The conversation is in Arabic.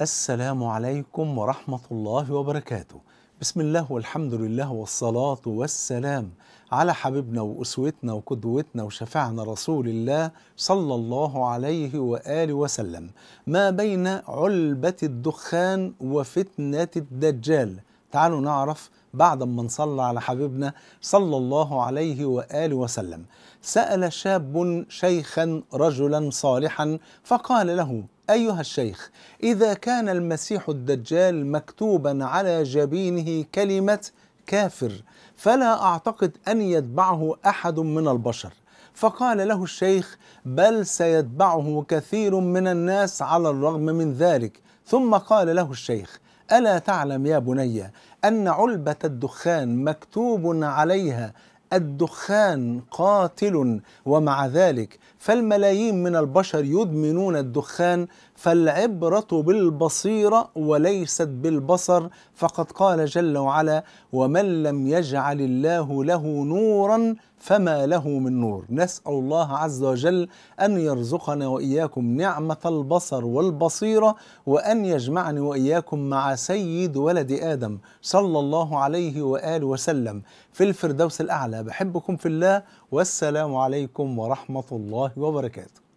السلام عليكم ورحمة الله وبركاته بسم الله والحمد لله والصلاة والسلام على حبيبنا وأسوتنا وقدوتنا وشفعنا رسول الله صلى الله عليه وآله وسلم ما بين علبة الدخان وفتنة الدجال تعالوا نعرف بعد ما نصلى على حبيبنا صلى الله عليه واله وسلم سال شاب شيخا رجلا صالحا فقال له ايها الشيخ اذا كان المسيح الدجال مكتوبا على جبينه كلمه كافر فلا اعتقد ان يتبعه احد من البشر فقال له الشيخ بل سيتبعه كثير من الناس على الرغم من ذلك ثم قال له الشيخ ألا تعلم يا بني أن علبة الدخان مكتوب عليها الدخان قاتل ومع ذلك فالملايين من البشر يدمنون الدخان فالعبرة بالبصيرة وليست بالبصر فقد قال جل وعلا ومن لم يجعل الله له نورا فما له من نور نسأل الله عز وجل أن يرزقنا وإياكم نعمة البصر والبصيرة وأن يجمعني وإياكم مع سيد ولد آدم صلى الله عليه وآله وسلم في الفردوس الأعلى أنا بحبكم في الله والسلام عليكم ورحمة الله وبركاته